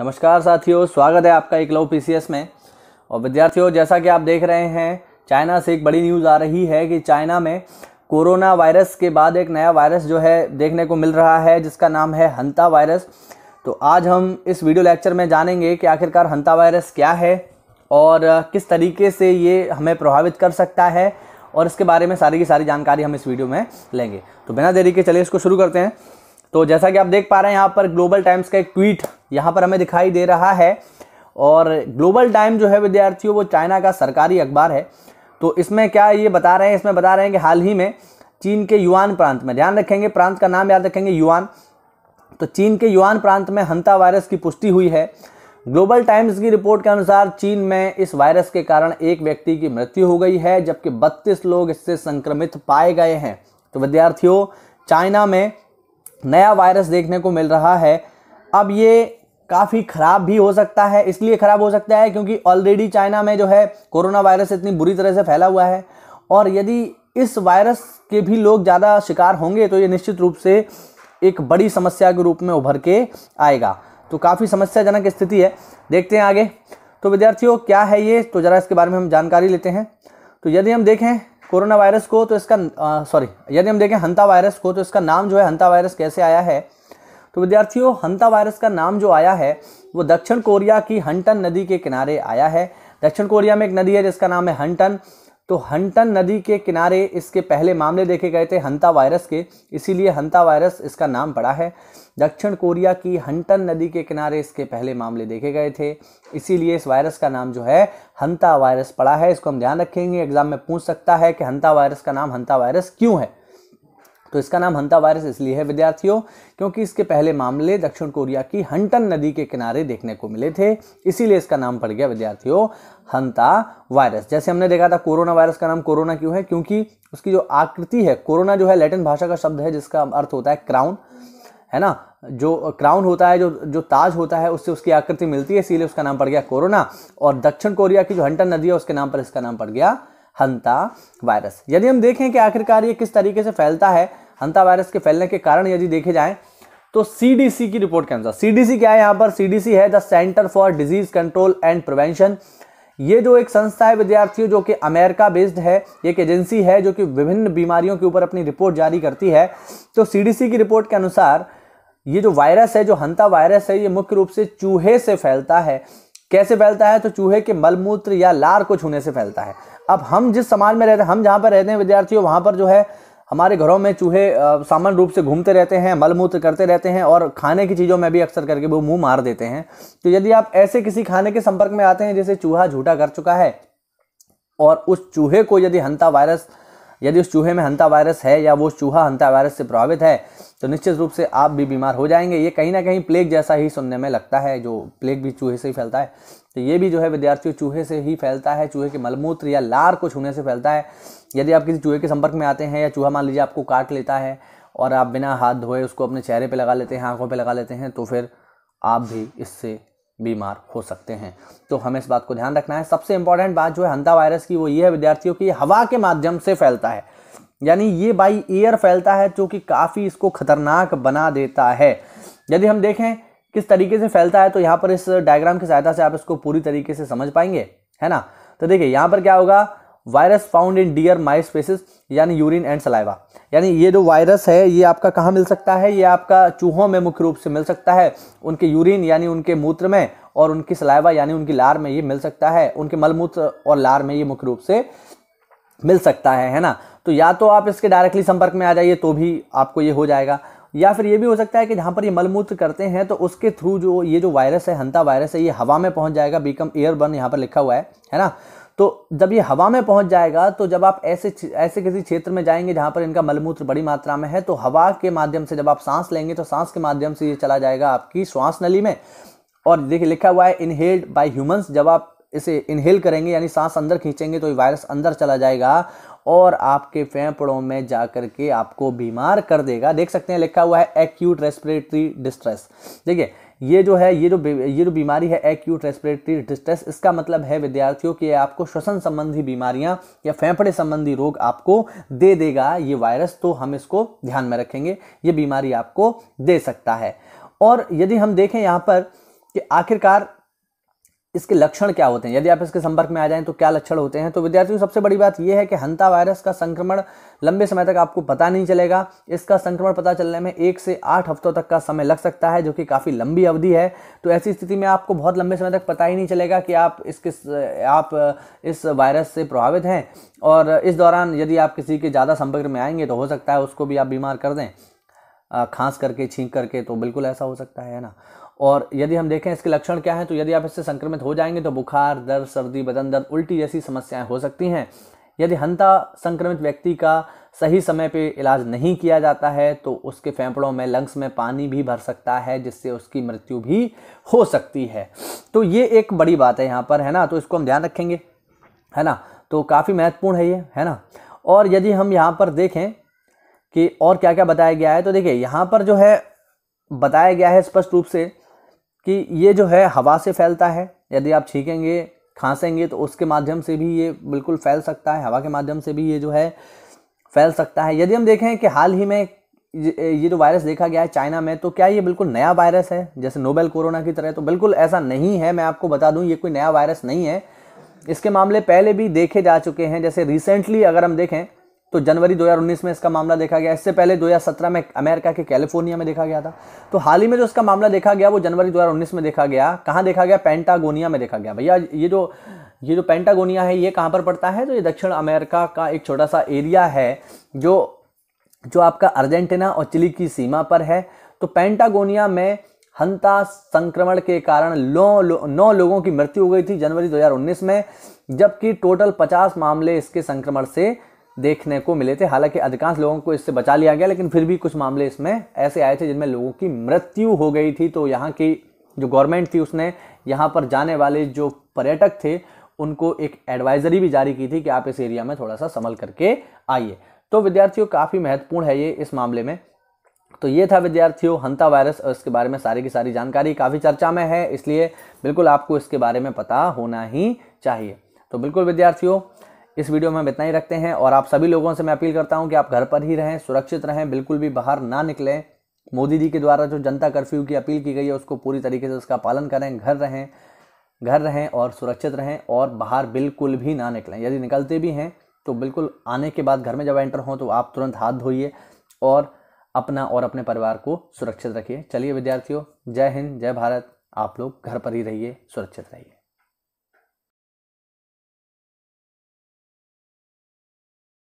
नमस्कार साथियों स्वागत है आपका एक लव पी में और विद्यार्थियों जैसा कि आप देख रहे हैं चाइना से एक बड़ी न्यूज़ आ रही है कि चाइना में कोरोना वायरस के बाद एक नया वायरस जो है देखने को मिल रहा है जिसका नाम है हंता वायरस तो आज हम इस वीडियो लेक्चर में जानेंगे कि आखिरकार हंता वायरस क्या है और किस तरीके से ये हमें प्रभावित कर सकता है और इसके बारे में सारी की सारी जानकारी हम इस वीडियो में लेंगे तो बिना देरी के चलिए इसको शुरू करते हैं तो जैसा कि आप देख पा रहे हैं यहाँ पर ग्लोबल टाइम्स का एक ट्वीट यहाँ पर हमें दिखाई दे रहा है और ग्लोबल टाइम जो है विद्यार्थियों वो चाइना का सरकारी अखबार है तो इसमें क्या ये बता रहे हैं इसमें बता रहे हैं कि हाल ही में चीन के युआन प्रांत में ध्यान रखेंगे प्रांत का नाम याद रखेंगे युआन तो चीन के युआन प्रांत में हंता वायरस की पुष्टि हुई है ग्लोबल टाइम्स की रिपोर्ट के अनुसार चीन में इस वायरस के कारण एक व्यक्ति की मृत्यु हो गई है जबकि 32 लोग इससे संक्रमित पाए गए हैं तो विद्यार्थियों चाइना में नया वायरस देखने को मिल रहा है अब ये काफ़ी ख़राब भी हो सकता है इसलिए ख़राब हो सकता है क्योंकि ऑलरेडी चाइना में जो है कोरोना वायरस इतनी बुरी तरह से फैला हुआ है और यदि इस वायरस के भी लोग ज़्यादा शिकार होंगे तो ये निश्चित रूप से एक बड़ी समस्या के रूप में उभर के आएगा तो काफ़ी समस्याजनक स्थिति है देखते हैं आगे तो विद्यार्थियों क्या है ये तो ज़रा इसके बारे में हम जानकारी लेते हैं तो यदि हम देखें कोरोना वायरस को तो इसका सॉरी यदि हम देखें हंता वायरस को तो इसका नाम जो है हंता वायरस कैसे आया है तो विद्यार्थियों हंता वायरस का नाम जो आया है वो दक्षिण कोरिया की हंटन नदी के किनारे आया है दक्षिण कोरिया में एक नदी है जिसका नाम है हंटन तो हंटन नदी के किनारे इसके पहले मामले देखे गए थे हंता वायरस के इसीलिए हंता वायरस इसका नाम पड़ा है दक्षिण कोरिया की हंटन नदी के किनारे इसके पहले मामले देखे गए थे इसीलिए इस वायरस का नाम जो है हंता वायरस पड़ा है इसको हम ध्यान रखेंगे एग्जाम में पूछ सकता है कि हंता वायरस का नाम हंता वायरस क्यों है तो इसका नाम हंता वायरस इसलिए है विद्यार्थियों क्योंकि इसके पहले मामले दक्षिण कोरिया की हंटन नदी के किनारे देखने को मिले थे इसीलिए इसका नाम पड़ गया विद्यार्थियों हंता वायरस जैसे हमने देखा था कोरोना वायरस का नाम कोरोना क्यों है क्योंकि उसकी जो आकृति है कोरोना जो है लैटिन भाषा का शब्द है जिसका अर्थ होता है क्राउन है ना जो क्राउन होता है जो जो ताज होता है उससे उसकी आकृति मिलती है इसीलिए उसका नाम पड़ गया कोरोना और दक्षिण कोरिया की जो हंटन नदी है उसके नाम पर इसका नाम पड़ गया हंता वायरस यदि हम देखें कि आखिरकार ये किस तरीके से फैलता है हंता वायरस के फैलने के कारण यदि देखे जाए तो सीडीसी की रिपोर्ट के अनुसार सीडीसी क्या है यहाँ पर सीडीसी है the centre for disease control and prevention ये जो एक संस्था है विद्यार्थियों जो कि अमेरिका बेस्ड है एक एजेंसी है जो कि विभिन्न बीमारियों के ऊपर अपनी रिपोर्ट जारी करती है तो सी की रिपोर्ट के अनुसार ये जो वायरस है जो हंता वायरस है ये मुख्य रूप से चूहे से फैलता है कैसे फैलता है तो चूहे के मलमूत्र या लार को छूने से फैलता है अब हम जिस समाज में रहते हैं हम जहाँ पर रहते हैं विद्यार्थियों वहाँ पर जो है हमारे घरों में चूहे सामान्य रूप से घूमते रहते हैं मलमूत्र करते रहते हैं और खाने की चीज़ों में भी अक्सर करके वो मुंह मार देते हैं तो यदि आप ऐसे किसी खाने के संपर्क में आते हैं जैसे चूहा झूठा कर चुका है और उस चूहे को यदि हंता वायरस यदि उस चूहे में हंता वायरस है या वो चूहा हंता वायरस से प्रभावित है तो निश्चित रूप से आप भी बीमार हो जाएंगे ये कहीं ना कहीं प्लेग जैसा ही सुनने में लगता है जो प्लेग भी चूहे से ही फैलता है तो ये भी जो है विद्यार्थियों चूहे से ही फैलता है चूहे के मलमूत्र या लार को छूने से फैलता है यदि आप किसी चूहे के संपर्क में आते हैं या चूहा मान लीजिए आपको काट लेता है और आप बिना हाथ धोए उसको अपने चेहरे पर लगा लेते हैं आंखों पर लगा लेते हैं तो फिर आप भी इससे बीमार हो सकते हैं तो हमें इस बात को ध्यान रखना है सबसे इंपॉर्टेंट बात जो है हंता वायरस की वो ये है विद्यार्थियों की हवा के माध्यम से फैलता है यानी ये बाई एयर फैलता है जो कि काफ़ी इसको खतरनाक बना देता है यदि हम देखें किस तरीके से फैलता है तो यहाँ पर इस डायग्राम की सहायता से आप इसको पूरी तरीके से समझ पाएंगे है ना तो देखिए यहाँ पर क्या होगा virus found in deer mice species यानी यूरिन एंड सलाइवा यानी ये जो वायरस है ये आपका कहाँ मिल सकता है ये आपका चूहों में मुख्य रूप से मिल सकता है उनके यूरिन यानी उनके मूत्र में और उनकी सलाइवा यानी उनकी लार में ये मिल सकता है उनके मलमूत्र और लार में ये मुख्य रूप से मिल सकता है है ना तो या तो आप इसके डायरेक्टली संपर्क में आ जाइए तो भी आपको ये हो जाएगा या फिर ये भी हो सकता है कि जहाँ पर ये मलमूत्र करते हैं तो उसके थ्रू जो ये जो वायरस है हंता वायरस है ये हवा में पहुँच जाएगा बीकम एयर बर्न यहाँ पर लिखा हुआ है है ना तो जब ये हवा में पहुंच जाएगा तो जब आप ऐसे ऐसे किसी क्षेत्र में जाएंगे जहां पर इनका मलमूत्र बड़ी मात्रा में है तो हवा के माध्यम से जब आप सांस लेंगे तो सांस के माध्यम से ये चला जाएगा आपकी श्वास नली में और देखिए लिखा हुआ है इनहेल्ड बाय ह्यूमंस जब आप इसे इनहेल करेंगे यानी सांस अंदर खींचेंगे तो ये वायरस अंदर चला जाएगा और आपके फेफड़ों में जा के आपको बीमार कर देगा देख सकते हैं लिखा हुआ है एक्यूट रेस्पिरेटरी डिस्ट्रेस देखिए ये जो है ये जो ये जो बीमारी है एक्यूट रेस्पिरेटरी डिस्ट्रेस इसका मतलब है विद्यार्थियों कि आपको श्वसन संबंधी बीमारियां या फेफड़े संबंधी रोग आपको दे देगा ये वायरस तो हम इसको ध्यान में रखेंगे ये बीमारी आपको दे सकता है और यदि हम देखें यहाँ पर कि आखिरकार इसके लक्षण क्या होते हैं यदि आप इसके संपर्क में आ जाएं तो क्या लक्षण होते हैं तो विद्यार्थियों सबसे बड़ी बात यह है कि हंता वायरस का संक्रमण लंबे समय तक आपको पता नहीं चलेगा इसका संक्रमण पता चलने में एक से आठ हफ्तों तक का समय लग सकता है जो कि काफ़ी लंबी अवधि है तो ऐसी स्थिति में आपको बहुत लंबे समय तक पता ही नहीं चलेगा कि आप किस आप इस वायरस से प्रभावित हैं और इस दौरान यदि आप किसी के ज़्यादा संपर्क में आएंगे तो हो सकता है उसको भी आप बीमार कर दें खांस करके छींक करके तो बिल्कुल ऐसा हो सकता है ना और यदि हम देखें इसके लक्षण क्या है तो यदि आप इससे संक्रमित हो जाएंगे तो बुखार दर्द सर्दी बदन दर्द उल्टी जैसी समस्याएं हो सकती हैं यदि हंता संक्रमित व्यक्ति का सही समय पे इलाज नहीं किया जाता है तो उसके फेफड़ों में लंग्स में पानी भी भर सकता है जिससे उसकी मृत्यु भी हो सकती है तो ये एक बड़ी बात है यहाँ पर है ना तो इसको हम ध्यान रखेंगे है ना तो काफ़ी महत्वपूर्ण है ये है ना और यदि हम यहाँ पर देखें कि और क्या क्या बताया गया है तो देखिए यहाँ पर जो है बताया गया है स्पष्ट रूप से कि ये जो है हवा से फैलता है यदि आप छींकेंगे खांसेंगे तो उसके माध्यम से भी ये बिल्कुल फैल सकता है हवा के माध्यम से भी ये जो है फैल सकता है यदि हम देखें कि हाल ही में ये जो वायरस देखा गया है चाइना में तो क्या ये बिल्कुल नया वायरस है जैसे नोबेल कोरोना की तरह तो बिल्कुल ऐसा नहीं है मैं आपको बता दूं ये कोई नया वायरस नहीं है इसके मामले पहले भी देखे जा चुके हैं जैसे रिसेंटली अगर हम देखें तो जनवरी 2019 में इसका मामला देखा गया इससे पहले 2017 में अमेरिका के कैलिफोर्निया में देखा गया था तो हाल ही में जो इसका मामला देखा गया वो जनवरी 2019 में देखा गया कहाँ देखा गया पेंटागोनिया में देखा गया भैया ये जो ये जो पेंटागोनिया है ये कहाँ पर पड़ता है तो ये दक्षिण अमेरिका का एक छोटा सा एरिया है जो जो आपका अर्जेंटीना और चिली की सीमा पर है तो पेंटागोनिया में हंता संक्रमण के कारण नौ लो, नौ लोगों की मृत्यु हो गई थी जनवरी 2019 में जबकि टोटल 50 मामले इसके संक्रमण से देखने को मिले थे हालांकि अधिकांश लोगों को इससे बचा लिया गया लेकिन फिर भी कुछ मामले इसमें ऐसे आए थे जिनमें लोगों की मृत्यु हो गई थी तो यहाँ की जो गवर्नमेंट थी उसने यहाँ पर जाने वाले जो पर्यटक थे उनको एक एडवाइजरी भी जारी की थी कि आप इस एरिया में थोड़ा सा संभल करके आइए तो विद्यार्थियों काफ़ी महत्वपूर्ण है ये इस मामले में तो ये था विद्यार्थियों हंता वायरस और इसके बारे में सारी की सारी जानकारी काफ़ी चर्चा में है इसलिए बिल्कुल आपको इसके बारे में पता होना ही चाहिए तो बिल्कुल विद्यार्थियों इस वीडियो में हम इतना ही रखते हैं और आप सभी लोगों से मैं अपील करता हूँ कि आप घर पर ही रहें सुरक्षित रहें बिल्कुल भी बाहर ना निकलें मोदी जी के द्वारा जो जनता कर्फ्यू की अपील की गई है उसको पूरी तरीके से उसका पालन करें घर रहें घर रहें और सुरक्षित रहें और बाहर बिल्कुल भी ना निकलें यदि निकलते भी हैं तो बिल्कुल आने के बाद घर में जब एंटर हों तो आप तुरंत हाथ धोइए और अपना और अपने परिवार को सुरक्षित रखिए चलिए विद्यार्थियों जय हिंद जय भारत आप लोग घर पर ही रहिए सुरक्षित रहिए